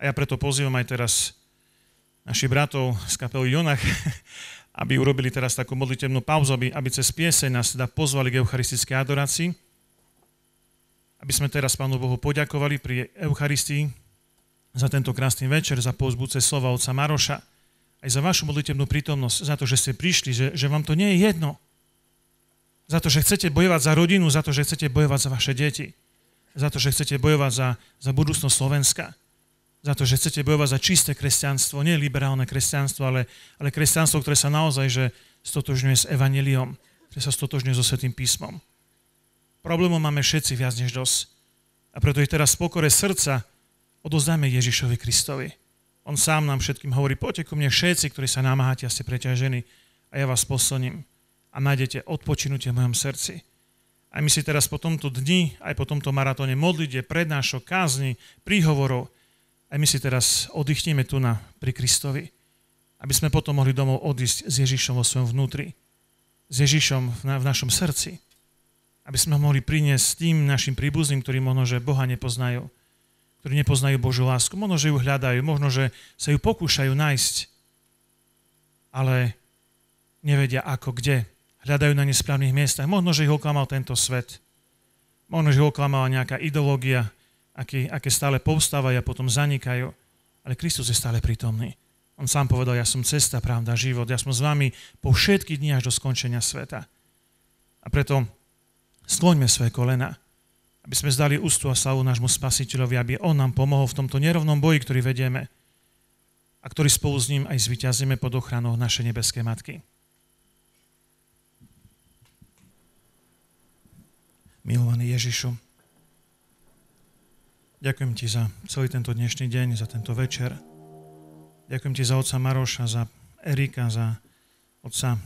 A ja preto pozývam aj teraz našich bratov z kapely Jonach, aby urobili teraz takú modlitebnú pauzu, aby, aby cez pieseň nás teda pozvali k eucharistickej adorácii, aby sme teraz Pánu Bohu poďakovali pri Eucharistii za tento krásny večer, za pozbúce slova otca Maroša, aj za vašu modlitebnú prítomnosť, za to, že ste prišli, že, že vám to nie je jedno, za to, že chcete bojovať za rodinu, za to, že chcete bojovať za vaše deti, za to, že chcete bojovať za, za budúcnosť Slovenska za to, že chcete bojovať za čisté kresťanstvo, nie liberálne kresťanstvo, ale, ale kresťanstvo, ktoré sa naozaj že stotožňuje s evaneliom, ktoré sa stotožňuje so Svetým písmom. Problémom máme všetci viac než dosť. A preto ich teraz v pokore srdca odozdáme Ježišovi Kristovi. On sám nám všetkým hovorí, poďte ku mne všetci, ktorí sa namáhate a ste preťažení a ja vás poslním a nájdete odpočinutie v mojom srdci. A my si teraz po tomto dni, aj po tomto maratóne modlite, prednášok, kázni, príhovorov, aj my si teraz oddychneme tu na, pri Kristovi, aby sme potom mohli domov odísť s Ježišom vo svojom vnútri, s Ježišom v, na, v našom srdci, aby sme ho mohli priniesť tým našim príbuzným, ktorí možno, že Boha nepoznajú, ktorí nepoznajú Božú lásku, možno, že ju hľadajú, možno, že sa ju pokúšajú nájsť, ale nevedia ako, kde. Hľadajú na nesprávnych miestach. Možno, že ich oklamal tento svet. Možno, že ich oklamala nejaká ideológia, aké, aké stále povstávajú a potom zanikajú. Ale Kristus je stále prítomný. On sám povedal, ja som cesta, pravda, život. Ja som s vami po všetky dni až do skončenia sveta. A preto skloňme svoje kolena, aby sme zdali ústu a slavu nášmu spasiteľovi, aby on nám pomohol v tomto nerovnom boji, ktorý vedieme a ktorý spolu s ním aj zvyťazíme pod ochranou našej nebeskej matky. Milovaný Ježišu, Ďakujem ti za celý tento dnešný deň, za tento večer. Ďakujem ti za otca Maroša, za Erika, za otca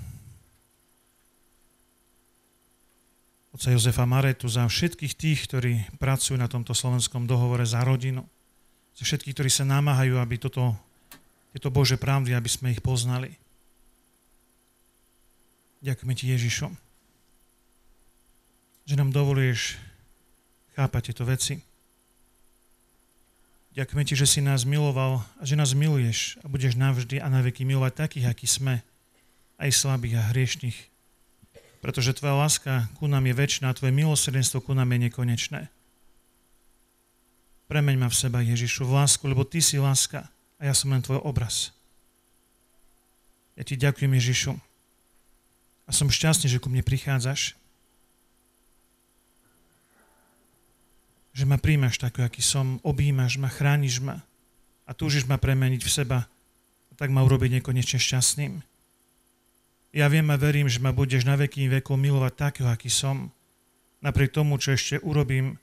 otca Jozefa Maretu, za všetkých tých, ktorí pracujú na tomto slovenskom dohovore za rodinu, za všetkých, ktorí sa namáhajú, aby toto, tieto Bože pravdy, aby sme ich poznali. Ďakujem ti, Ježišom, že nám dovoluješ chápať tieto veci. Ďakujeme ti, že si nás miloval a že nás miluješ a budeš navždy a naveky milovať takých, akí sme, aj slabých a hriešných. Pretože tvoja láska ku nám je väčšiná a tvoje milosrdenstvo ku nám je nekonečné. Premeň ma v seba, Ježišu, v lásku, lebo ty si láska a ja som len tvoj obraz. Ja ti ďakujem, Ježišu. A som šťastný, že ku mne prichádzaš že ma príjmaš takú, aký som, objímaš ma, chrániš ma a túžiš ma premeniť v seba a tak ma urobiť nekonečne šťastným. Ja viem a verím, že ma budeš na veky vekov milovať takého, aký som, napriek tomu, čo ešte urobím,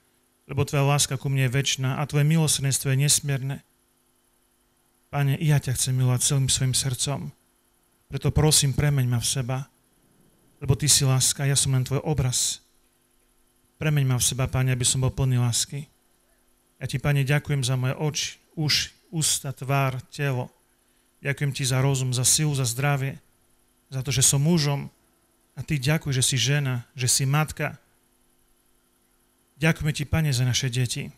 lebo Tvoja láska ku mne je väčšiná a Tvoje milosrdenstvo je nesmierne. Pane, ja ťa chcem milovať celým svojim srdcom, preto prosím, premeň ma v seba, lebo Ty si láska, ja som len Tvoj obraz. Premeň ma v seba, Pane, aby som bol plný lásky. Ja Ti, Pane, ďakujem za moje oči, uši, ústa, tvár, telo. Ďakujem Ti za rozum, za silu, za zdravie, za to, že som mužom a Ty ďakuj, že si žena, že si matka. Ďakujeme Ti, Pane, za naše deti.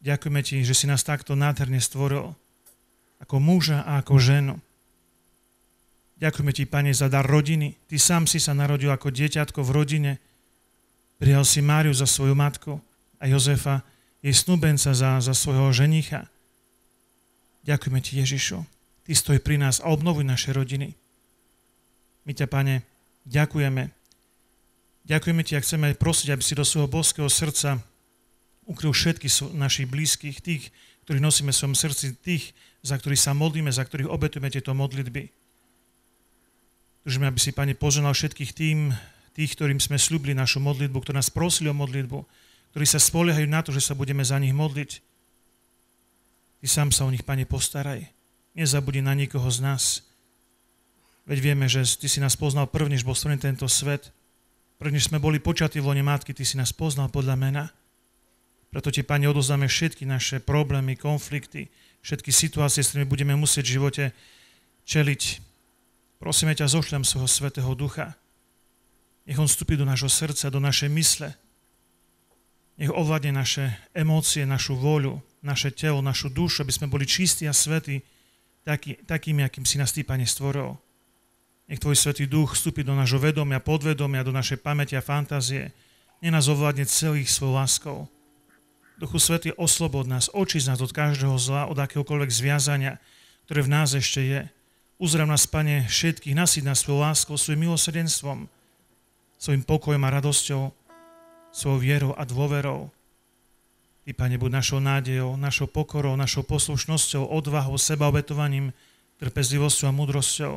Ďakujeme Ti, že si nás takto nádherne stvoril, ako muža a ako ženu. Ďakujeme Ti, Pane, za dar rodiny. Ty sám si sa narodil ako dieťatko v rodine, Prijal si Máriu za svoju matku a Jozefa, jej snúbenca za, za svojho ženicha. Ďakujeme ti, Ježišu. Ty stoj pri nás a obnovuj naše rodiny. My ťa, Pane, ďakujeme. Ďakujeme ti a chceme prosiť, aby si do svojho boského srdca ukryl všetkých našich blízkych, tých, ktorých nosíme v svojom srdci, tých, za ktorých sa modlíme, za ktorých obetujeme tieto modlitby. Držíme, aby si, Pane, poženal všetkých tým, tých, ktorým sme slúbili našu modlitbu, ktorí nás prosili o modlitbu, ktorí sa spoliehajú na to, že sa budeme za nich modliť. Ty sám sa o nich, Pane, postaraj. Nezabudni na nikoho z nás. Veď vieme, že Ty si nás poznal prv, než bol stvorený tento svet. Prv, než sme boli počatí v lone matky, Ty si nás poznal podľa mena. Preto Ti, Pane, odozdáme všetky naše problémy, konflikty, všetky situácie, s ktorými budeme musieť v živote čeliť. Prosíme ťa, zošľam svojho svetého ducha, nech on vstúpi do nášho srdca, do našej mysle. Nech ovládne naše emócie, našu voľu, naše telo, našu dušu, aby sme boli čistí a svätí taký, takými, akým si nás Ty, Pane, stvoril. Nech Tvoj Svetý Duch vstúpi do nášho vedomia, podvedomia, do našej pamäti a fantázie. Nech nás ovládne celých svojou láskou. Duchu Svetý, oslobod nás, z nás od každého zla, od akéhokoľvek zviazania, ktoré v nás ešte je. Uzrav nás, Pane, všetkých, nasíť nás svojou láskou, svojim milosrdenstvom, svojim pokojom a radosťou, svojou vierou a dôverou. Ty, Pane, buď našou nádejou, našou pokorou, našou poslušnosťou, odvahou, sebaobetovaním, trpezlivosťou a múdrosťou.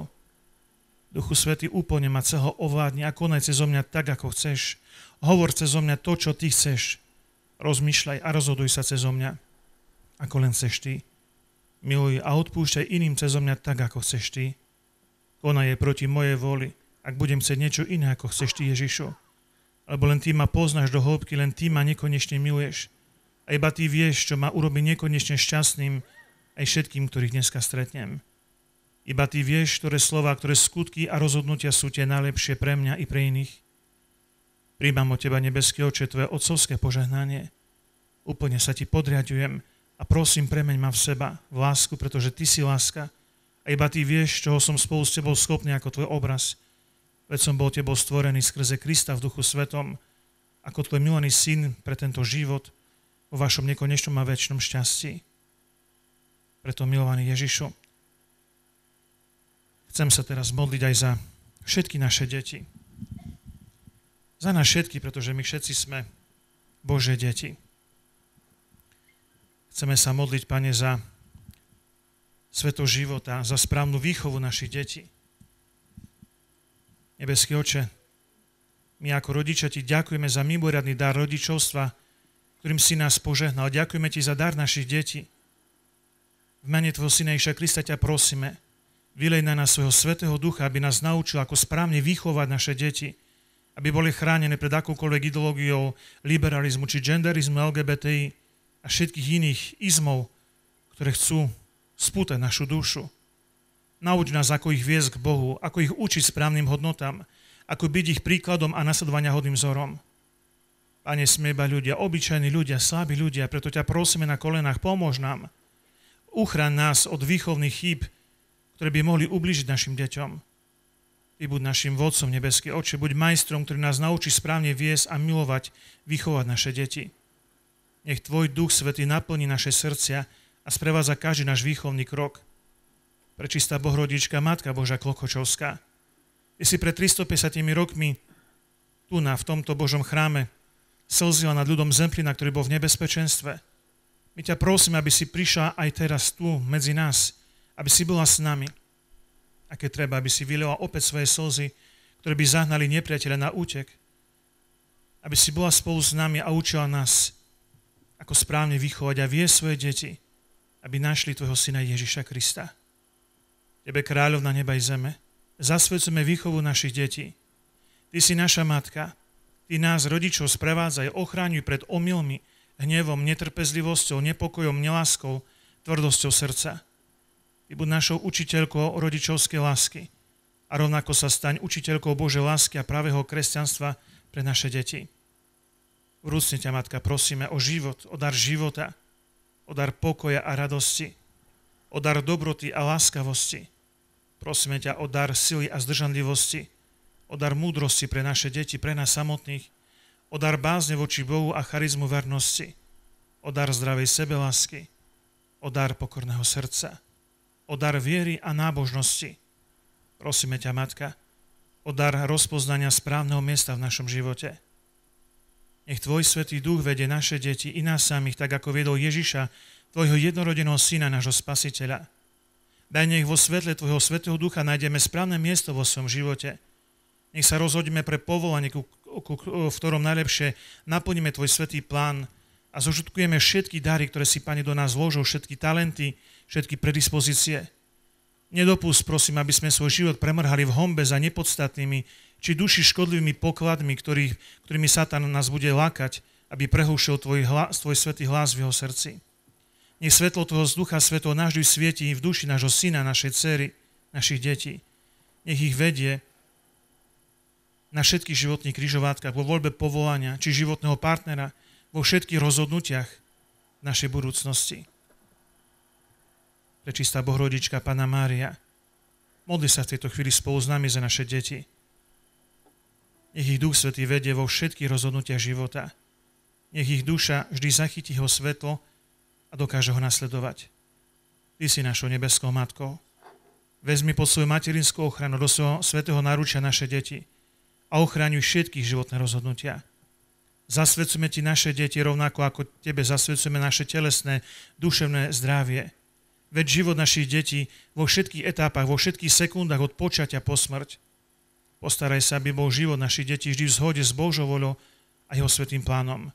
Duchu Svety, úplne ma celého ovládni a konaj cez mňa tak, ako chceš. Hovor cez mňa to, čo ty chceš. Rozmýšľaj a rozhoduj sa cez mňa, ako len chceš ty. Miluj a odpúšťaj iným cez mňa tak, ako chceš ty. Konaj je proti mojej voli, ak budem chcieť niečo iné, ako chceš ty, Ježišu. Lebo len ty ma poznáš do hĺbky, len ty ma nekonečne miluješ. A iba ty vieš, čo ma urobi nekonečne šťastným aj všetkým, ktorých dneska stretnem. Iba ty vieš, ktoré slova, ktoré skutky a rozhodnutia sú tie najlepšie pre mňa i pre iných. Príjmam od teba, nebeský oče, tvoje otcovské požehnanie. Úplne sa ti podriadujem a prosím, premeň ma v seba, v lásku, pretože ty si láska a iba ty vieš, čoho som spolu s tebou schopný ako tvoj obraz – Veď som bol tebou stvorený skrze Krista v duchu svetom, ako tvoj milený syn pre tento život vo vašom nekonečnom a väčšnom šťastí. Preto, milovaný Ježišu, chcem sa teraz modliť aj za všetky naše deti. Za nás všetky, pretože my všetci sme Bože deti. Chceme sa modliť, Pane, za sveto života, za správnu výchovu našich detí Nebeský oče, my ako rodičia ti ďakujeme za mimoriadný dar rodičovstva, ktorým si nás požehnal. Ďakujeme ti za dar našich detí. V mene Tvojho Syna Iša Krista ťa prosíme, vylej na nás svojho Svetého Ducha, aby nás naučil, ako správne vychovať naše deti, aby boli chránené pred akúkoľvek ideológiou liberalizmu či genderizmu LGBTI a všetkých iných izmov, ktoré chcú spútať našu dušu. Nauč nás, ako ich viesť k Bohu, ako ich učiť správnym hodnotám, ako byť ich príkladom a nasledovania hodným vzorom. Pane, sme iba ľudia, obyčajní ľudia, slabí ľudia, preto ťa prosíme na kolenách, pomôž nám. Uchraň nás od výchovných chýb, ktoré by mohli ubližiť našim deťom. Ty buď našim vodcom, nebeský oče, buď majstrom, ktorý nás naučí správne viesť a milovať, vychovať naše deti. Nech Tvoj Duch Svetý naplní naše srdcia a sprevádza každý náš výchovný krok – prečistá Bohrodička, Matka Božia Klokočovská. Ty si pred 350 rokmi tu na, v tomto Božom chráme slzila nad ľudom Zemplina, ktorý bol v nebezpečenstve. My ťa prosím, aby si prišla aj teraz tu medzi nás, aby si bola s nami. A keď treba, aby si vylila opäť svoje slzy, ktoré by zahnali nepriateľa na útek. Aby si bola spolu s nami a učila nás, ako správne vychovať a vie svoje deti, aby našli tvojho syna Ježiša Krista. Tebe kráľovna neba i zeme, zasvedcujeme výchovu našich detí. Ty si naša matka, Ty nás, rodičov, sprevádzaj, ochráňuj pred omylmi, hnevom, netrpezlivosťou, nepokojom, neláskou, tvrdosťou srdca. Ty buď našou učiteľkou rodičovskej lásky a rovnako sa staň učiteľkou Bože lásky a pravého kresťanstva pre naše deti. Vrúcne ťa, Matka, prosíme o život, o dar života, o dar pokoja a radosti, o dar dobroty a láskavosti, Prosíme ťa o dar sily a zdržanlivosti, o dar múdrosti pre naše deti, pre nás samotných, o dar bázne voči Bohu a charizmu vernosti, o dar zdravej sebelásky, o dar pokorného srdca, o dar viery a nábožnosti. Prosíme ťa, Matka, o dar rozpoznania správneho miesta v našom živote. Nech Tvoj Svetý Duch vede naše deti i nás samých, tak ako viedol Ježiša, Tvojho jednorodeného Syna, nášho Spasiteľa – Daj nech vo svetle Tvojho Svetého Ducha nájdeme správne miesto vo svojom živote. Nech sa rozhodíme pre povolanie, v ktorom najlepšie naplníme Tvoj svetý plán a zožutkujeme všetky dary, ktoré si, Pane, do nás vložil, všetky talenty, všetky predispozície. Nedopust, prosím, aby sme svoj život premrhali v hombe za nepodstatnými či duši škodlivými pokladmi, ktorý, ktorými Satan nás bude lákať, aby prehúšil tvoj, hlas, tvoj svetý hlas v jeho srdci. Nech svetlo Tvojho ducha svetlo náždy svieti v duši nášho syna, našej cery, našich detí. Nech ich vedie na všetkých životných križovátkach, vo voľbe povolania či životného partnera, vo všetkých rozhodnutiach našej budúcnosti. Prečistá Bohrodička, Pana Mária, modli sa v tejto chvíli spolu s nami za naše deti. Nech ich Duch Svetý vedie vo všetkých rozhodnutiach života. Nech ich duša vždy zachytí ho svetlo, a dokáže ho nasledovať. Ty si našou nebeskou matkou. Vezmi pod svoju materinskú ochranu do svojho svetého naručia naše deti a ochráňuj všetkých životné rozhodnutia. Zasvedcujeme ti naše deti rovnako ako tebe zasvedcujeme naše telesné, duševné zdravie. Veď život našich detí vo všetkých etápach, vo všetkých sekundách od počatia po smrť. Postaraj sa, aby bol život našich detí vždy v zhode s Božou voľou a jeho svetým plánom.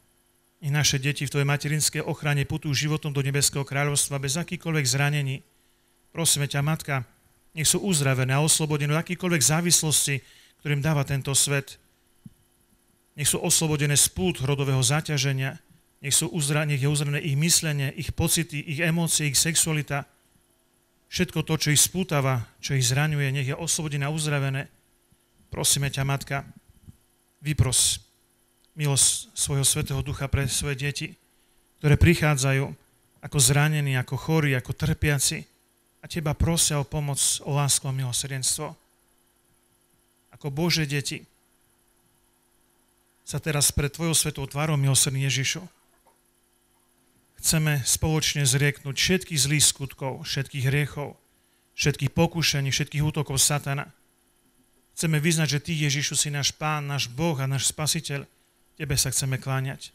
I naše deti v Tvojej materinskej ochrane putujú životom do Nebeského kráľovstva bez akýkoľvek zranení. Prosíme ťa, Matka, nech sú uzdravené a oslobodené od akýkoľvek závislosti, ktorým dáva tento svet. Nech sú oslobodené z pút rodového zaťaženia. Nech, sú uzra, nech je uzdravené ich myslenie, ich pocity, ich emócie, ich sexualita. Všetko to, čo ich spútava, čo ich zraňuje, nech je oslobodené a uzdravené. Prosíme ťa, Matka, vypros milosť svojho Svetého Ducha pre svoje deti, ktoré prichádzajú ako zranení, ako chorí, ako trpiaci a teba prosia o pomoc, o lásku a milosrdenstvo. Ako Bože deti sa teraz pred Tvojou svetou tvárou, milosrdný Ježišu, chceme spoločne zrieknúť všetkých zlých skutkov, všetkých hriechov, všetkých pokušení, všetkých útokov satana. Chceme vyznať, že Ty, Ježišu, si náš Pán, náš Boh a náš Spasiteľ, Tebe sa chceme kláňať.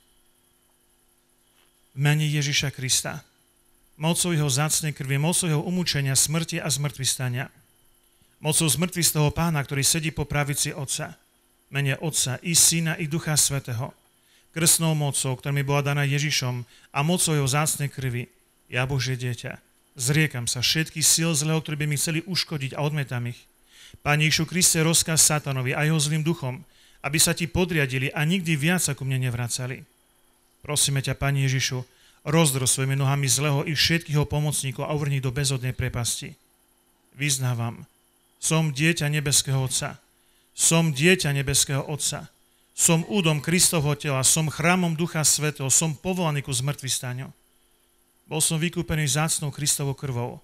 V mene Ježiša Krista, mocou jeho zácnej krvi, mocou jeho umúčenia, smrti a zmrtvy stania, mocou zmrtvy z toho pána, ktorý sedí po pravici Otca, mene Otca i Syna i Ducha Svetého, krstnou mocou, ktorá mi bola daná Ježišom a mocou jeho zácnej krvi, ja bože dieťa, zriekam sa všetky síl zlého, ktorí by mi chceli uškodiť a odmetam ich. Pane Išu Kriste, rozkaz satanovi a jeho zlým duchom, aby sa ti podriadili a nikdy viac sa ku mne nevracali. Prosíme ťa, Pani Ježišu, rozdro svojimi nohami zlého i všetkých pomocníkov a uvrni do bezodnej prepasti. Vyznávam, som dieťa nebeského Otca. Som dieťa nebeského Otca. Som údom Kristovho tela, som chrámom Ducha Svetého, som povolaný ku zmrtvý staňu. Bol som vykúpený zácnou Kristovou krvou,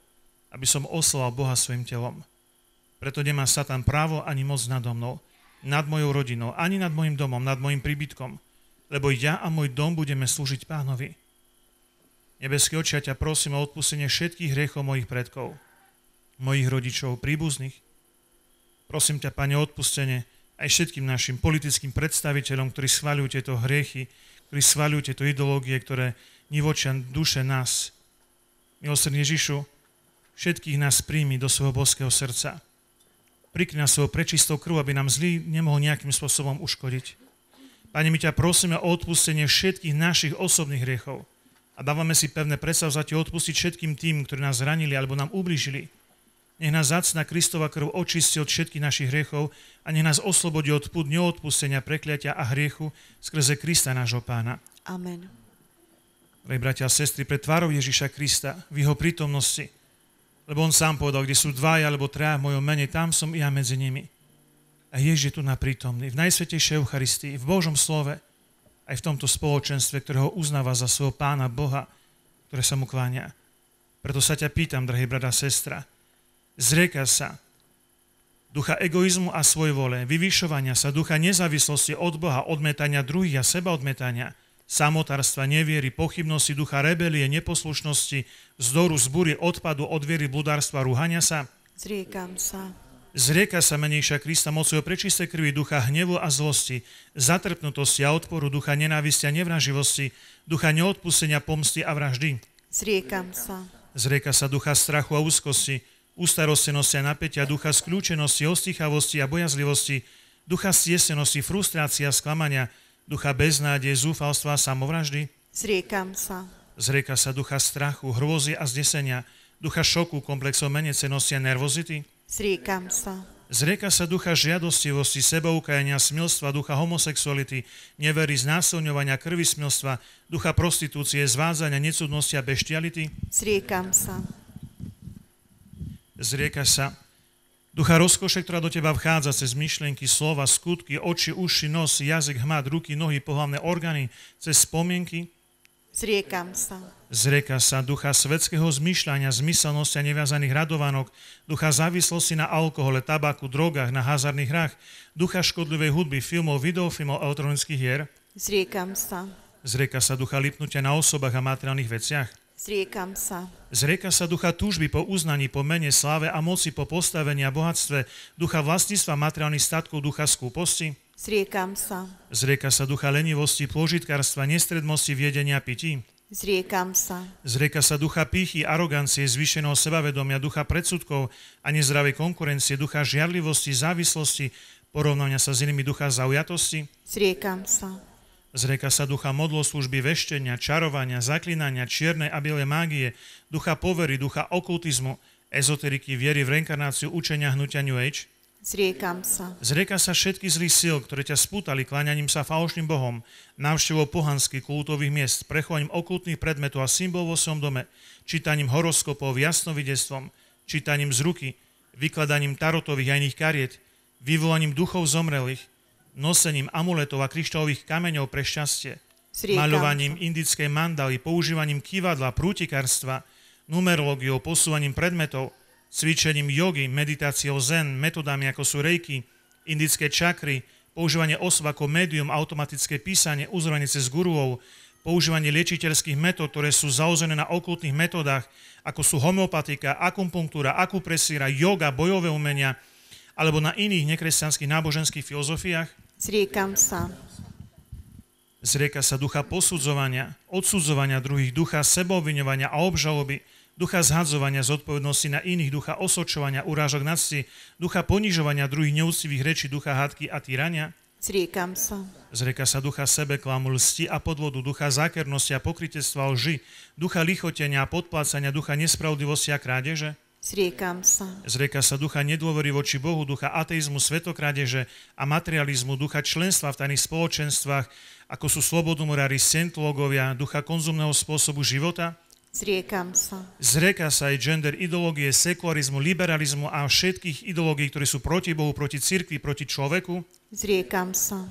aby som oslal Boha svojim telom. Preto nemá Satan právo ani moc nado mnou, nad mojou rodinou, ani nad mojim domom, nad mojim príbytkom, lebo ja a môj dom budeme slúžiť pánovi. Nebeský očia ťa prosím o odpustenie všetkých hriechov mojich predkov, mojich rodičov, príbuzných. Prosím ťa, Pane, odpustenie aj všetkým našim politickým predstaviteľom, ktorí schváľujú tieto hriechy, ktorí schváľujú tieto ideológie, ktoré nivočia duše nás. Milosrdne Ježišu, všetkých nás príjmi do svojho boského srdca prikňa svojou prečistou krv, aby nám zlý nemohol nejakým spôsobom uškodiť. Pane, my ťa prosíme o odpustenie všetkých našich osobných hriechov a dávame si pevné predstavzatie odpustiť všetkým tým, ktorí nás zranili alebo nám ublížili. Nech nás zacná Kristova krv očistí od všetkých našich hriechov a nech nás oslobodí od púd neodpustenia, prekliatia a hriechu skrze Krista nášho pána. Amen. Prej bratia a sestry, pred tvárou Ježiša Krista, v jeho prítomnosti, lebo on sám povedal, kde sú dvaja alebo traja v mojom mene, tam som ja medzi nimi. A Ježiš je tu na prítomný, v Najsvetejšej Eucharistii, v Božom slove, aj v tomto spoločenstve, ktorého uznáva za svojho pána Boha, ktoré sa mu kláňa. Preto sa ťa pýtam, drahý brada a sestra, zrieka sa ducha egoizmu a svojvole, vyvyšovania sa, ducha nezávislosti od Boha, odmetania druhých a seba odmetania – samotárstva, neviery, pochybnosti, ducha rebelie, neposlušnosti, zdoru, zbúry, odpadu, od bludárstva, rúhania sa. Zriekam sa. Zrieka sa menejšia Krista mocou prečisté krvi ducha hnevu a zlosti, zatrpnutosti a odporu, ducha nenávistia a nevraživosti, ducha neodpustenia, pomsty a vraždy. Zriekam sa. Zrieka sa ducha strachu a úzkosti, ustarostenosti a napätia, ducha skľúčenosti, ostichavosti a bojazlivosti, ducha stiesenosti, frustrácia a sklamania, ducha beznádej, zúfalstva a samovraždy. Zriekam sa. Zrieka sa ducha strachu, hrôzy a zdesenia, ducha šoku, komplexov menecenosti a nervozity. Zriekam sa. Zrieka sa ducha žiadostivosti, sebaukajania, smilstva, ducha homosexuality, nevery, znásilňovania, krvi smilstva, ducha prostitúcie, zvádzania, necudnosti a beštiality. Zriekam sa. Zrieka sa Ducha rozkoše, ktorá do teba vchádza cez myšlienky, slova, skutky, oči, uši, nos, jazyk, hmat, ruky, nohy, pohlavné orgány, cez spomienky. Zriekam sa. Zrieka sa ducha svetského zmyšľania, zmyselnosti a neviazaných radovanok, ducha závislosti na alkohole, tabaku, drogách, na hazardných hrách, ducha škodlivej hudby, filmov, videofilmov, elektronických hier. Zriekam sa. Zrieka sa ducha lipnutia na osobách a materiálnych veciach. Zriekam sa. Zrieka sa ducha túžby po uznaní, po mene, sláve a moci, po postavení a bohatstve, ducha vlastníctva, materiálnych statkov, ducha skúposti. Zriekam sa. Zrieka sa ducha lenivosti, pôžitkárstva, nestrednosti viedenia, pití. Zriekam sa. Zrieka sa ducha pýchy, arogancie, zvýšeného sebavedomia, ducha predsudkov a nezdravej konkurencie, ducha žiarlivosti, závislosti, porovnania sa s inými ducha zaujatosti. Zriekam sa Zrieka sa ducha modloslužby, veštenia, čarovania, zaklinania, čiernej a bielej mágie, ducha povery, ducha okultizmu, ezoteriky, viery v reinkarnáciu, učenia hnutia New Age. Zriekam sa. Zrieka sa všetky zlý síl, ktoré ťa spútali kláňaním sa falošným bohom, návštevou pohanských kultových miest, prechovaním okultných predmetov a symbolov vo svojom dome, čítaním horoskopov, jasnovidestvom, čítaním z ruky, vykladaním tarotových a iných kariet, vyvolaním duchov zomrelých, nosením amuletov a kryštálových kameňov pre šťastie, maľovaním indickej mandaly, používaním kývadla, prútikárstva, numerológiou, posúvaním predmetov, cvičením jogy, meditáciou zen, metodami ako sú rejky, indické čakry, používanie osob ako médium, automatické písanie, uzranie cez guruov, používanie liečiteľských metód, ktoré sú zauzené na okultných metodách, ako sú homeopatika, akupunktúra, akupresíra, yoga, bojové umenia – alebo na iných nekresťanských náboženských filozofiách. Zriekam sa. Zrieka sa ducha posudzovania, odsudzovania druhých, ducha sebovinovania a obžaloby, ducha zhadzovania zodpovednosti na iných, ducha osočovania, urážok nadsti, ducha ponižovania druhých neúctivých rečí, ducha hádky a týrania. Zriekam sa. Zrieka sa ducha klamu, lsti a podvodu, ducha zákernosti a pokrytectva lži, ducha lichotenia a podplácania, ducha nespravodlivosti a krádeže. Zriekam sa. Zrieka sa ducha nedôvory voči Bohu, ducha ateizmu, svetokradeže a materializmu, ducha členstva v tajných spoločenstvách, ako sú slobodomorári, sentlogovia, ducha konzumného spôsobu života. Zriekam sa. Zrieka sa aj gender ideológie, sekularizmu, liberalizmu a všetkých ideológií, ktoré sú proti Bohu, proti cirkvi, proti človeku. Zriekam sa.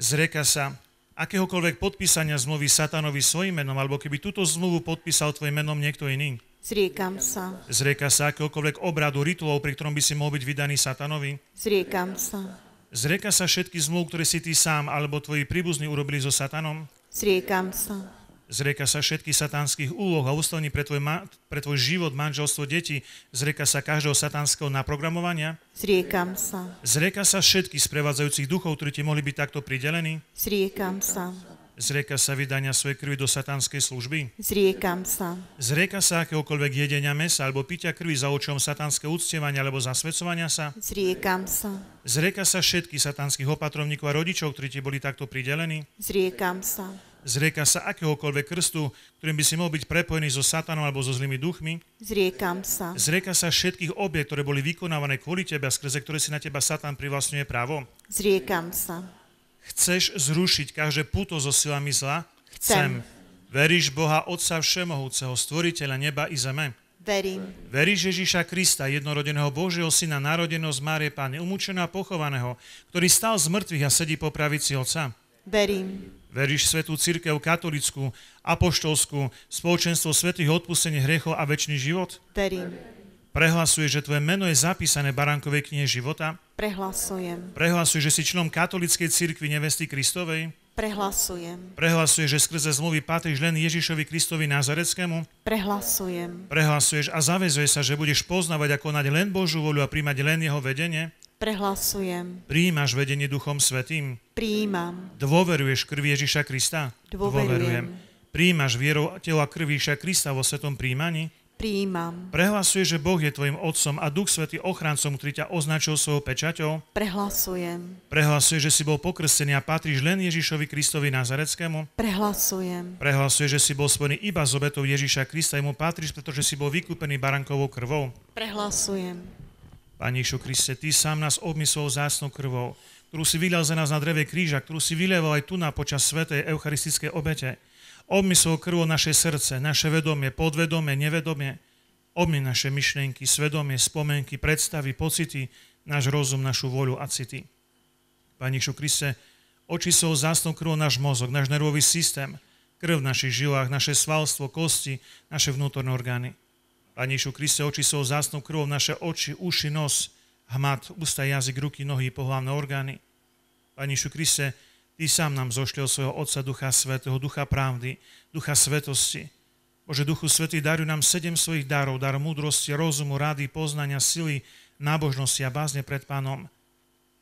Zrieka sa akéhokoľvek podpísania zmluvy satanovi svojim menom, alebo keby túto zmluvu podpísal tvojim menom niekto iný. Zriekam sa. Zrieka sa akéhokoľvek obradu, rituov, pri ktorom by si mohol byť vydaný satanovi. Zriekam sa. Zrieka sa všetky zmluv, ktoré si ty sám alebo tvoji príbuzní urobili so satanom. Zriekam sa. Zrieka sa všetkých satánskych úloh a ústavní pre tvoj, ma- pre tvoj život, manželstvo, deti. Zrieka sa každého satánskeho naprogramovania. Zriekam sa. Zrieka sa všetkých sprevádzajúcich duchov, ktorí ti mohli byť takto pridelení. Zriekam sa. Zrieka sa vydania svojej krvi do satanskej služby? Zriekam sa. Zrieka sa akéhokoľvek jedenia mesa alebo pitia krvi za očom satanské uctievania alebo zasvedcovania sa? Zriekam sa. Zrieka sa všetkých satanských opatrovníkov a rodičov, ktorí ti boli takto pridelení? Zriekam sa. Zrieka sa akéhokoľvek krstu, ktorým by si mohol byť prepojený so satanom alebo so zlými duchmi? Zriekam sa. Zrieka sa všetkých obiet, ktoré boli vykonávané kvôli tebe a skrze ktoré si na teba satan privlastňuje právo? Zriekam sa. Chceš zrušiť každé puto zo silami zla? Chcem. Veríš Boha Otca Všemohúceho, Stvoriteľa neba i zeme? Verím. Veríš Ježiša Krista, jednorodeného Božieho Syna, narodeného z Márie Páne, umúčeného a pochovaného, ktorý stal z mŕtvych a sedí po pravici Otca? Verím. Veríš Svetú Církev katolickú, apoštolskú, spoločenstvo svetých odpustenie hriechov a väčší život? Verím. Prehlasuje, že tvoje meno je zapísané v Baránkovej knihe života. Prehlasujem. Prehlasuje, že si členom katolíckej cirkvi nevesty Kristovej. Prehlasujem. Prehlasuje, že skrze zmluvy patríš len Ježišovi Kristovi Nazareckému. Prehlasujem. Prehlasuješ a zavezuje sa, že budeš poznávať a konať len Božú voľu a príjmať len Jeho vedenie. Prehlasujem. Príjimaš vedenie Duchom Svetým? Príjmam. Dôveruješ krvi Ježiša Krista? Dôverujem. Dôverujem. Príjimaš vierou tela krvi Krista vo Svetom príjmaní? Prijímam. Prehlasuje, že Boh je tvojim otcom a Duch Svetý ochrancom, ktorý ťa označil svojou pečaťou. Prehlasujem. Prehlasuje, že si bol pokrstený a patríš len Ježišovi Kristovi Nazareckému. Prehlasujem. Prehlasuje, že si bol spojený iba s obetou Ježiša Krista, jemu patríš, pretože si bol vykúpený barankovou krvou. Prehlasujem. Pani Išu Kriste, Ty sám nás obmyslel zásnou krvou, ktorú si vylial za nás na dreve kríža, ktorú si vylieval aj tu na počas svetej eucharistickej obete Obmy krvo naše srdce, naše vedomie, podvedomie, nevedomie. Obmy naše myšlienky, svedomie, spomenky, predstavy, pocity, náš rozum, našu voľu a city. Pani Išu Kriste, oči sú zásnou krvo náš mozog, náš nervový systém, krv v našich žilách, naše svalstvo, kosti, naše vnútorné orgány. Pani Išu Kriste, oči sú zásnou krvou naše oči, uši, nos, hmat, ústa, jazyk, ruky, nohy, pohlavné orgány. Pani Išu Kriste, Ty sám nám zošliel svojho Otca, Ducha Svetého, Ducha Pravdy, Ducha Svetosti. Bože, Duchu Svetý, daruj nám sedem svojich darov, dar múdrosti, rozumu, rady, poznania, sily, nábožnosti a bázne pred Pánom.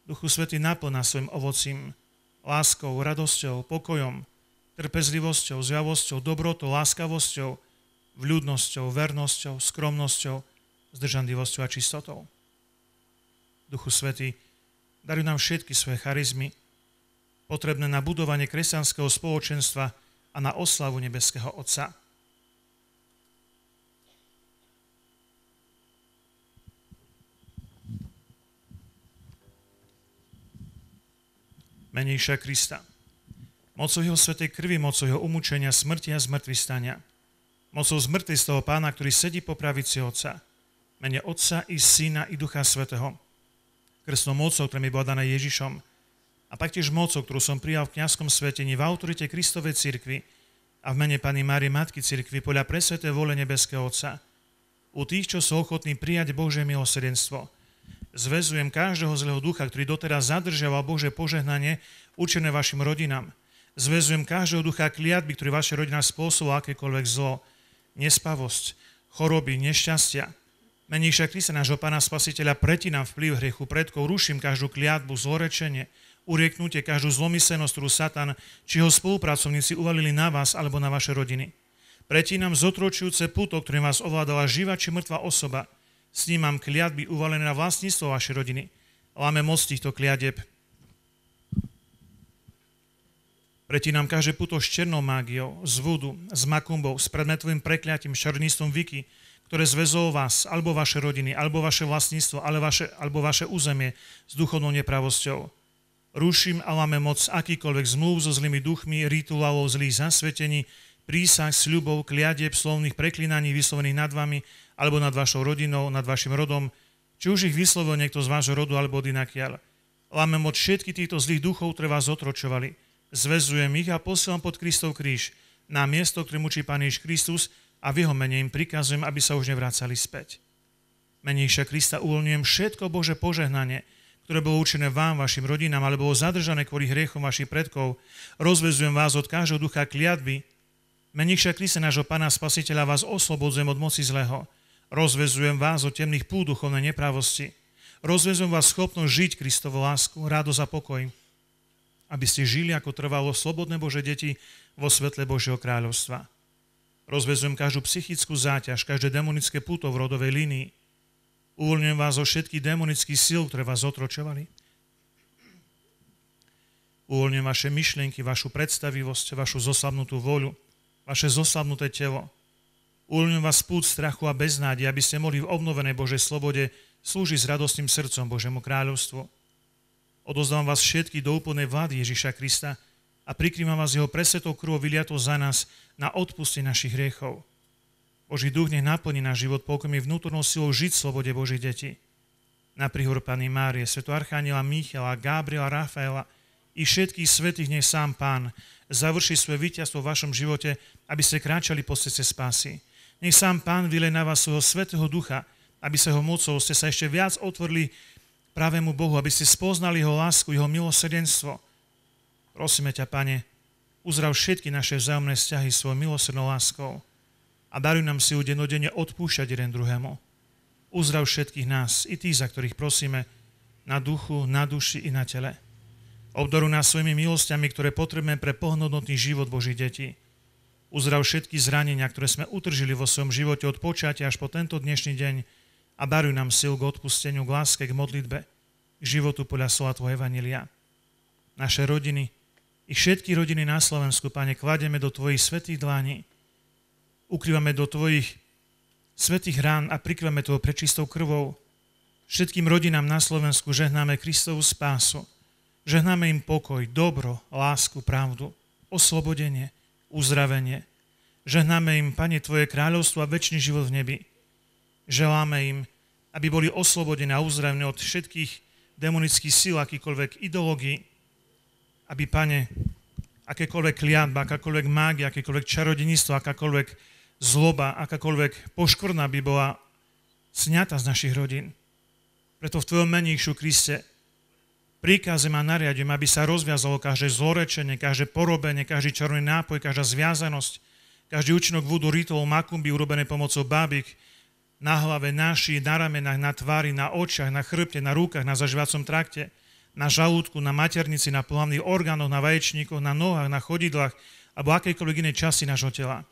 Duchu Svetý, naplná svojim ovocím, láskou, radosťou, pokojom, trpezlivosťou, zjavosťou, dobrotou, láskavosťou, vľudnosťou, vernosťou, skromnosťou, zdržanlivosťou a čistotou. Duchu Svetý, daruj nám všetky svoje charizmy, potrebné na budovanie kresťanského spoločenstva a na oslavu nebeského Otca. Menejšia Krista. Mocou jeho svetej krvi, mocou jeho umúčenia, smrti a zmrtvy stania. Mocou zmrtvy z toho pána, ktorý sedí po pravici Otca. Mene Otca i Syna i Ducha Svetého. Krstnou mocou, ktorá mi bola daná Ježišom, a taktiež mocou, ktorú som prijal v kniazskom svetení v autorite Kristovej cirkvi a v mene pani Márie Matky cirkvi podľa presveté vole Nebeského Otca. U tých, čo sú ochotní prijať Božie milosrdenstvo, zväzujem každého zlého ducha, ktorý doteraz zadržiaval Bože požehnanie určené vašim rodinám. Zväzujem každého ducha kliatby, ktorý vaša rodina spôsobila akékoľvek zlo, nespavosť, choroby, nešťastia. Menejšia Krista, nášho Pána Spasiteľa, pretinám vplyv hriechu predkov, ruším každú kliatbu, zlorečenie, Urieknutie každú zlomyselnosť, ktorú Satan či jeho spolupracovníci uvalili na vás alebo na vaše rodiny. Pretínam zotročujúce puto, ktorým vás ovládala živa či mŕtva osoba. Snímam kliatby uvalené na vlastníctvo vašej rodiny. Láme moc týchto kliadeb. Pretínam každé puto s černou mágiou, z vúdu, s makumbou, s predmetovým prekliatím, šarníctvom Viki, ktoré zväzujú vás, alebo vaše rodiny, alebo vaše vlastníctvo, ale vaše, alebo vaše územie s duchovnou nepravosťou. Ruším a máme moc akýkoľvek zmluv so zlými duchmi, rituálov zlých zasvetení, prísah, sľubov, kliadeb, slovných preklinaní vyslovených nad vami alebo nad vašou rodinou, nad vašim rodom, či už ich vyslovil niekto z vášho rodu alebo od inakiaľ. Láme moc všetky týchto zlých duchov, ktoré vás otročovali. Zvezujem ich a posielam pod Kristov kríž, na miesto, ktoré mučí Pán Ježiš Kristus a v jeho mene im prikazujem, aby sa už nevracali späť. Menejšia Krista uvoľňujem všetko Bože požehnanie, ktoré bolo určené vám, vašim rodinám, ale bolo zadržané kvôli hriechom vašich predkov, rozvezujem vás od každého ducha kliatby. však Krista nášho Pána Spasiteľa vás oslobodzujem od moci zlého. Rozvezujem vás od temných púd duchovnej nepravosti. Rozvezujem vás schopnosť žiť Kristovo lásku, rádo za pokoj, aby ste žili ako trvalo slobodné Bože deti vo svetle Božieho kráľovstva. Rozvezujem každú psychickú záťaž, každé demonické puto v rodovej línii, Uvoľňujem vás zo všetkých demonických síl, ktoré vás otročovali. Uvoľňujem vaše myšlienky, vašu predstavivosť, vašu zoslabnutú voľu, vaše zoslabnuté telo. Uvoľňujem vás púd strachu a beznádi, aby ste mohli v obnovenej Božej slobode slúžiť s radostným srdcom Božemu kráľovstvu. Odozdám vás všetky do úplnej vlády Ježiša Krista a prikrývam vás jeho presvetou krvou vyliatou za nás na odpustenie našich hriechov. Boží duch nech naplní náš život pokojmi vnútornou silou žiť v slobode Boží deti. Na príhor Pany Márie, Sveto Archániela Michela, Gábriela, Rafaela i všetkých svetých nech sám Pán završí svoje víťazstvo v vašom živote, aby ste kráčali po ceste spásy. Nech sám Pán vyle na vás svojho svetého ducha, aby sa ho mocou ste sa ešte viac otvorili pravému Bohu, aby ste spoznali jeho lásku, jeho milosedenstvo. Prosíme ťa, Pane, uzdrav všetky naše vzájomné vzťahy svojou milosrdnou láskou a daruj nám si ju denodene odpúšťať jeden druhému. Uzdrav všetkých nás, i tých, za ktorých prosíme, na duchu, na duši i na tele. Obdoru nás svojimi milostiami, ktoré potrebujeme pre pohnodnotný život Božích detí. Uzdrav všetky zranenia, ktoré sme utržili vo svojom živote od počatia až po tento dnešný deň a daruj nám sil k odpusteniu, k láske, k modlitbe, k životu podľa slova Tvoje Evanília. Naše rodiny i všetky rodiny na Slovensku, Pane, kladieme do Tvojich svetých dlaní, ukrývame do tvojich svetých rán a prikrývame toho prečistou krvou. Všetkým rodinám na Slovensku žehnáme Kristovu spásu. Žehnáme im pokoj, dobro, lásku, pravdu, oslobodenie, uzdravenie. Žehnáme im, Pane, Tvoje kráľovstvo a väčší život v nebi. Želáme im, aby boli oslobodené a uzdravené od všetkých demonických síl, akýkoľvek ideológií, aby, Pane, akékoľvek kliatba, akákoľvek mágia, akékoľvek čarodenistvo, akákoľvek zloba, akákoľvek poškvrna by bola sňata z našich rodín. Preto v Tvojom meníšu Kriste príkazem a nariadím, aby sa rozviazalo každé zlorečenie, každé porobenie, každý černý nápoj, každá zviazanosť, každý účinok vúdu, rituál, makumby urobené pomocou bábik, na hlave, na ší, na ramenách, na tvári, na očiach, na chrbte, na rukách, na zažívacom trakte, na žalúdku, na maternici, na plavných orgánoch, na vaječníkoch, na nohách, na chodidlách alebo akejkoľvek inej časti nášho tela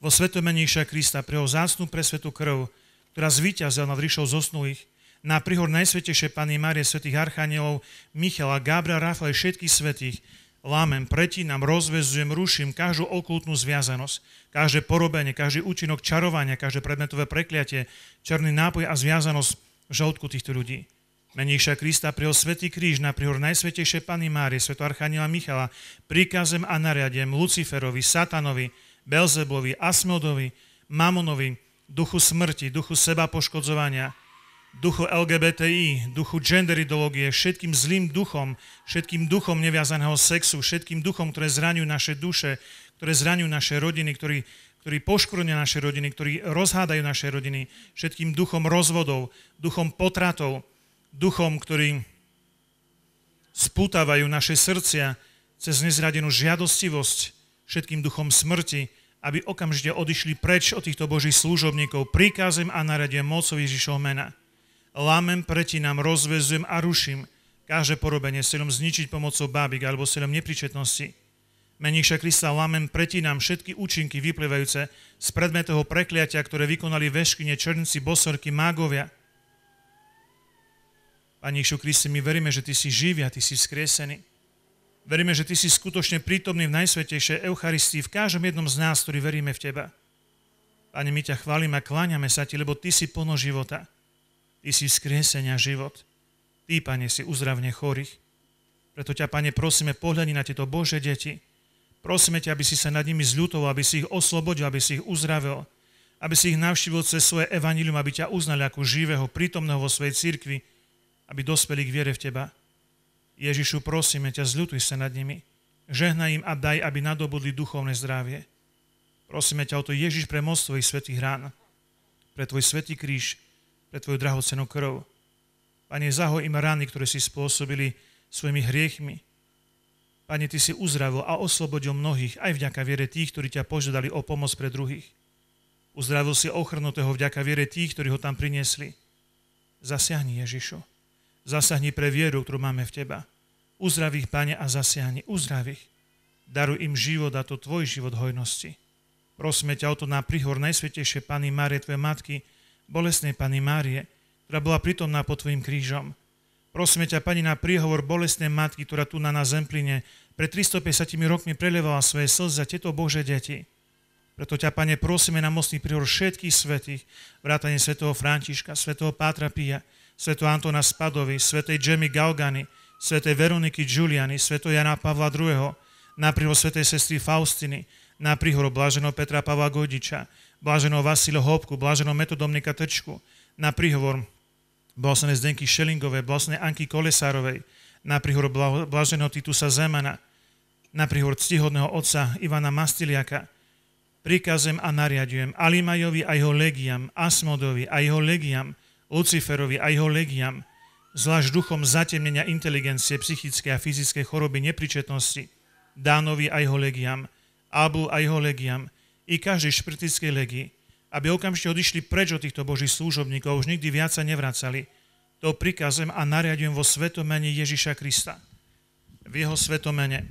vo svetomenejšia Krista pre jeho zácnú presvetú krv, ktorá zvýťazila nad ríšou zosnulých, na príhor Najsvetejšej Pany Márie Svetých Archanielov, Michala, Gábra, Rafael, všetkých svetých, lámem, pretínam, rozvezujem, ruším každú okultnú zviazanosť, každé porobenie, každý účinok čarovania, každé predmetové prekliatie, černý nápoj a zviazanosť v žalúdku týchto ľudí. Menejšia Krista priho Svetý kríž na prihor Najsvetejšej Pany Márie, Sveto Archaniela Michala, príkazem a nariadem Luciferovi, Satanovi, Belzebovi, Asmodovi, Mamonovi, duchu smrti, duchu seba poškodzovania, duchu LGBTI, duchu gender ideológie, všetkým zlým duchom, všetkým duchom neviazaného sexu, všetkým duchom, ktoré zraňujú naše duše, ktoré zraňujú naše rodiny, ktorí, ktorí poškvrnia naše rodiny, ktorí rozhádajú naše rodiny, všetkým duchom rozvodov, duchom potratov, duchom, ktorí spútavajú naše srdcia cez nezradenú žiadostivosť, všetkým duchom smrti, aby okamžite odišli preč od týchto božích služobníkov, príkazem a naradiem mocov Ježišov mena. Lámem, nám, rozvezujem a ruším každé porobenie silom zničiť pomocou bábik alebo silom cieľom nepričetnosti. Meníša Krista lámem, nám, všetky účinky vyplývajúce z predmetého prekliatia, ktoré vykonali veškyne, černici, bosorky, mágovia. Pani Ježišu Kristi, my veríme, že Ty si živý a Ty si skriesený Veríme, že Ty si skutočne prítomný v Najsvetejšej Eucharistii, v každom jednom z nás, ktorí veríme v Teba. Pane, my ťa chválime a kláňame sa Ti, lebo Ty si plno života. Ty si skriesenia život. Ty, Pane, si uzdravne chorých. Preto ťa, Pane, prosíme, pohľadni na tieto Bože deti. Prosíme ťa, aby si sa nad nimi zľutoval, aby si ich oslobodil, aby si ich uzdravil, aby si ich navštívil cez svoje evanílium, aby ťa uznali ako živého, prítomného vo svojej cirkvi, aby dospeli k viere v Teba. Ježišu, prosíme ťa, zľutuj sa nad nimi. Žehnaj im a daj, aby nadobudli duchovné zdravie. Prosíme ťa o to, Ježiš, pre moc tvojich svetých rán, pre tvoj svetý kríž, pre tvoju drahocenú krv. Pane, zahoj im rány, ktoré si spôsobili svojimi hriechmi. Pane, Ty si uzdravil a oslobodil mnohých aj vďaka viere tých, ktorí ťa požiadali o pomoc pre druhých. Uzdravil si ochrnutého vďaka viere tých, ktorí ho tam priniesli. Zasiahni Ježišu. Zasahni pre vieru, ktorú máme v Teba. Uzdrav ich, Pane, a zasiahni. Uzdrav ich. Daruj im život a to Tvoj život hojnosti. Prosme ťa o to na príhor Najsvetejšie Pany Márie, Tvoje Matky, bolestnej Pany Márie, ktorá bola pritomná pod Tvojim krížom. Prosme ťa, Pani, na príhovor bolestnej Matky, ktorá tu na nás Zempline pred 350 rokmi prelevala svoje slzy za tieto Bože deti. Preto ťa, Pane, prosíme na mocný príhor všetkých svetých, vrátane svätého Františka, svätého Pátra Pia, sveto Antona Spadovi, Sv. Džemy Galgani, Sv. Veroniky Giuliani, sveto Jana Pavla II., na prího svetej sestry Faustiny, na príhor bláženo Petra Pavla Godiča, Blaženo Vasilo Hopku, Blaženo Metodomnika Trčku, na príhovor Blasené Zdenky Šelingovej, Blasené Anky Kolesárovej, na príhor bláženého Titusa Zemana, na príhor ctihodného otca Ivana Mastiliaka, prikazem a nariadujem Alimajovi a jeho legiam, Asmodovi a jeho legiam, Luciferovi a jeho legiam, zvlášť duchom zatemnenia inteligencie, psychické a fyzické choroby nepričetnosti, Dánovi a jeho legiam, Abu a jeho legiam i každej špritickej legii, aby okamžite odišli preč od týchto božích služobníkov, už nikdy viac sa nevracali. To prikazujem a nariadujem vo svetomene Ježiša Krista. V jeho svetomene.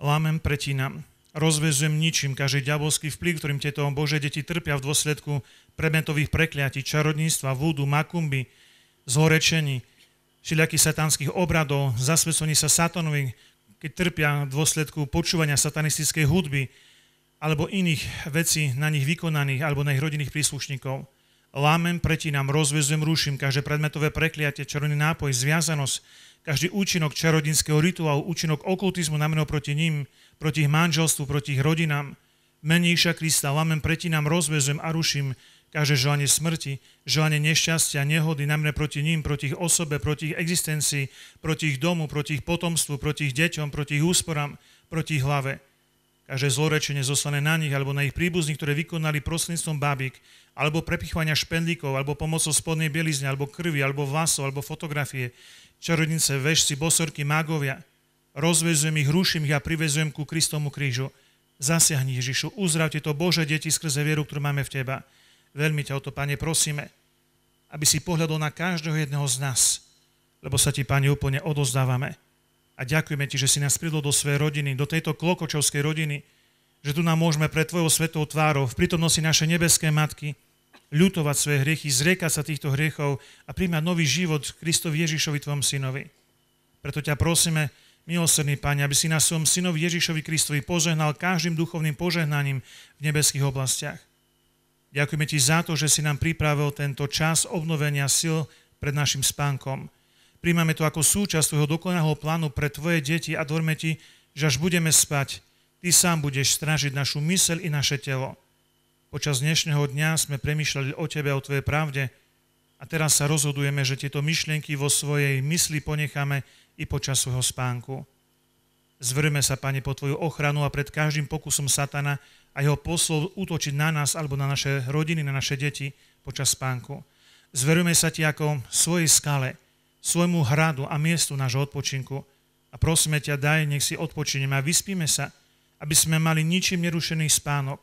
Lámem, pretínam rozvezujem ničím každý diabolský vplyv, ktorým tieto Bože deti trpia v dôsledku predmetových prekliatí, čarodníctva, vúdu, makumby, zhorečení, všelijakých satanských obradov, zasvedcení sa satanovi, keď trpia v dôsledku počúvania satanistickej hudby alebo iných vecí na nich vykonaných alebo na ich rodinných príslušníkov. Lámem, nám, rozvezujem, ruším každé predmetové prekliatie, čarovný nápoj, zviazanosť, každý účinok čarodinského rituálu, účinok okultizmu meno proti ním, proti ich manželstvu, proti ich rodinám. Menejšia Krista, lamem, nám rozvezujem a ruším každé želanie smrti, želanie nešťastia, nehody, najmä proti ním, proti ich osobe, proti ich existencii, proti ich domu, proti ich potomstvu, proti ich deťom, proti ich úsporám, proti ich hlave. Každé zlorečenie zostane na nich alebo na ich príbuzných, ktoré vykonali prostredníctvom bábik, alebo prepichovania špendlíkov, alebo pomocou spodnej bielizne, alebo krvi, alebo vlasov, alebo fotografie, čarodnice, vešci, bosorky, mágovia, rozvezujem ich, ruším ich a privezujem ku Kristomu krížu. Zasiahni Ježišu, uzdravte to Bože deti skrze vieru, ktorú máme v Teba. Veľmi ťa o to, Pane, prosíme, aby si pohľadol na každého jedného z nás, lebo sa Ti, Pane, úplne odozdávame. A ďakujeme Ti, že si nás pridol do svojej rodiny, do tejto klokočovskej rodiny, že tu nám môžeme pre Tvojou svetou tvárou, v prítomnosti našej nebeské Matky, ľutovať svoje hriechy, zriekať sa týchto hriechov a príjmať nový život Kristovi Ježišovi, Tvojom synovi. Preto ťa prosíme, Milosrdný Pane, aby si na svojom synovi Ježišovi Kristovi požehnal každým duchovným požehnaním v nebeských oblastiach. Ďakujeme Ti za to, že si nám pripravil tento čas obnovenia sil pred našim spánkom. Príjmame to ako súčasť Tvojho dokonalého plánu pre Tvoje deti a dvorme Ti, že až budeme spať, Ty sám budeš strážiť našu myseľ i naše telo. Počas dnešného dňa sme premyšľali o Tebe a o Tvojej pravde a teraz sa rozhodujeme, že tieto myšlienky vo svojej mysli ponecháme i počas svojho spánku. Zvrme sa, Pane, po Tvoju ochranu a pred každým pokusom Satana a jeho poslov útočiť na nás alebo na naše rodiny, na naše deti počas spánku. Zverujme sa Ti ako svojej skale, svojmu hradu a miestu nášho odpočinku a prosíme ťa, daj, nech si odpočineme a vyspíme sa, aby sme mali ničím nerušený spánok.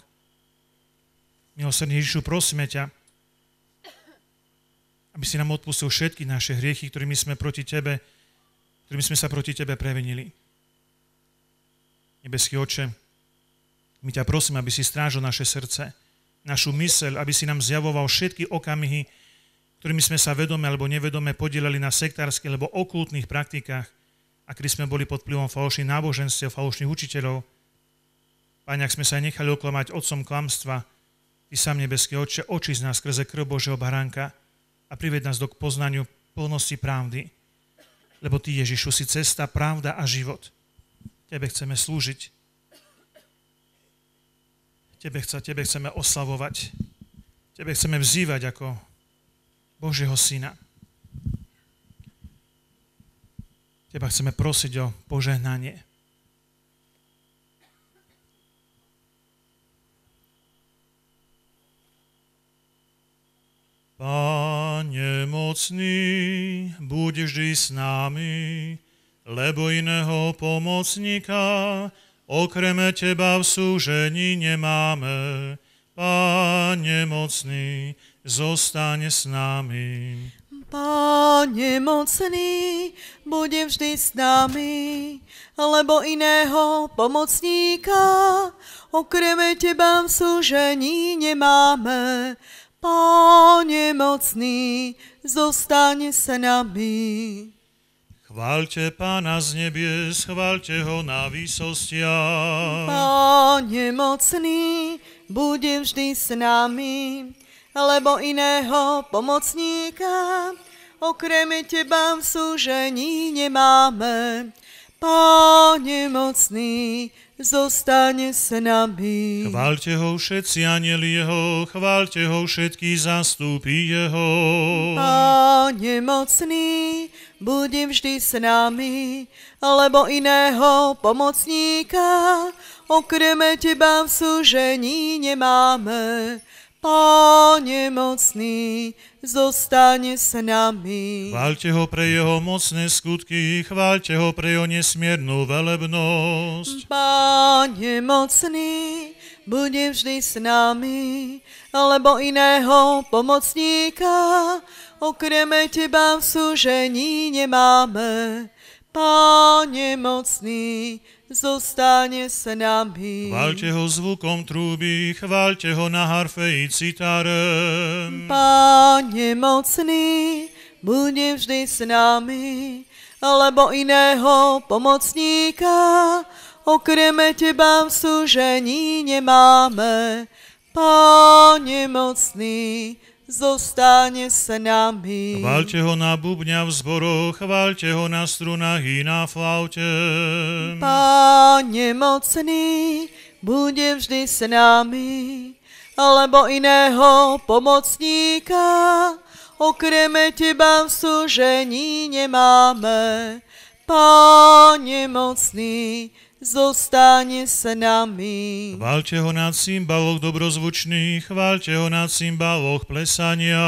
Milosrdný Ježišu, prosíme ťa, aby si nám odpustil všetky naše hriechy, ktorými sme proti Tebe ktorým sme sa proti Tebe prevenili. Nebeský Oče, my ťa prosím, aby si strážil naše srdce, našu myseľ, aby si nám zjavoval všetky okamihy, ktorými sme sa vedome alebo nevedome podielali na sektárskych alebo okultných praktikách, a sme boli pod vplyvom falošných náboženstiev, falošných učiteľov. Páň, ak sme sa nechali oklamať otcom klamstva, Ty sám, nebeský Oče, oči z nás skrze krv Božieho baránka a prived nás do k poznaniu plnosti pravdy, lebo Ty, Ježišu, si cesta, pravda a život. Tebe chceme slúžiť. Tebe, chce, tebe chceme oslavovať. Tebe chceme vzývať ako Božieho Syna. Teba chceme prosiť o požehnanie. Oh mocný, buď vždy s nami, lebo iného pomocníka okreme Teba v súžení nemáme. Pane mocný, zostaň s nami. Pane mocný, buď vždy s nami, lebo iného pomocníka okreme Teba v súžení nemáme. Pane mocný, zostaň sa nami. Chváľte Pána z nebies, chváľte Ho na výsostiach. Pane mocný, bude vždy s nami, lebo iného pomocníka okrem Teba v súžení nemáme. Pane mocný, zostane s nami. Chváľte ho všetci anieli jeho, chváľte ho všetky zastupy jeho. Pane mocný, bude vždy s nami, lebo iného pomocníka Okreme teba v súžení nemáme. O nemocný zostane s nami. Chváľte ho pre jeho mocné skutky, chváľte ho pre jeho nesmiernú velebnosť. Pane mocný, bude vždy s nami, lebo iného pomocníka okreme teba v súžení nemáme. Pane mocný, zostane s nami. Chváľte ho zvukom trúby, chváľte ho na harfe i citare. Páne mocný, bude vždy s nami, lebo iného pomocníka okreme teba v súžení nemáme. Páne mocný, zostane s nami. Chváľte ho na bubňa v zboroch, chváľte ho na strunách i na flaute. Páne mocný, bude vždy s nami, alebo iného pomocníka, okreme teba v služení nemáme. Páne mocný, zostane s nami. Chváľte ho na cymbaloch dobrozvučných, chváľte ho na cymbaloch plesania.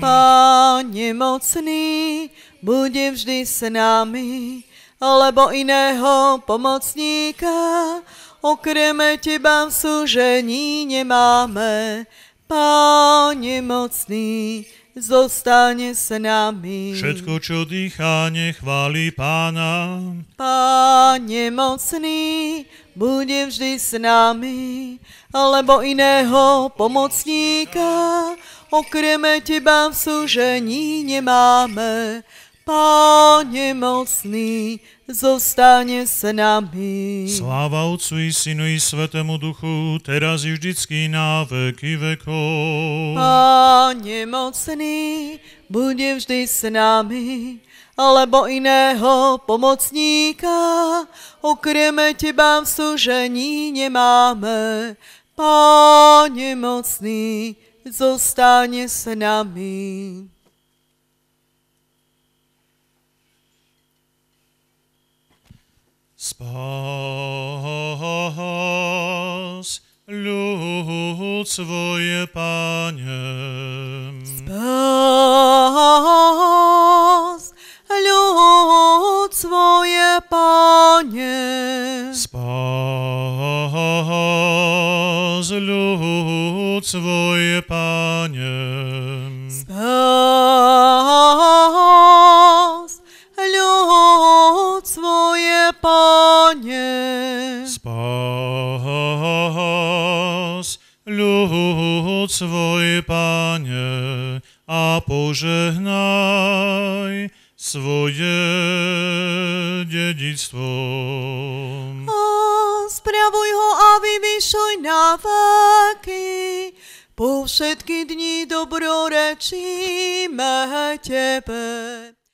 Páne mocný, bude vždy s nami, lebo iného pomocníka, okrem teba v súžení nemáme. Páne mocný, zostane s nami. Všetko, čo dýchá, nechváli Pána. Páne mocný, bude vždy s nami, alebo iného pomocníka, okreme Teba v súžení nemáme. Páne mocný, zostane s nami. Sláva Otcu i Synu i Svetému Duchu, teraz i vždycky na veky vekov. Páne mocný, bude vždy s nami, alebo iného pomocníka, okrem Teba v služení nemáme. Páne mocný, zostane s nami. Spas lud swoje, Panie. Spas lud swoje, Panie. Spas lud swoje, Panie. Spas Pane. spas ľud svoj, Pane, a požehnaj svoje dedictvo. A spriavuj ho a vyvyšuj na veky, po všetky dni dobrorečíme Tebe.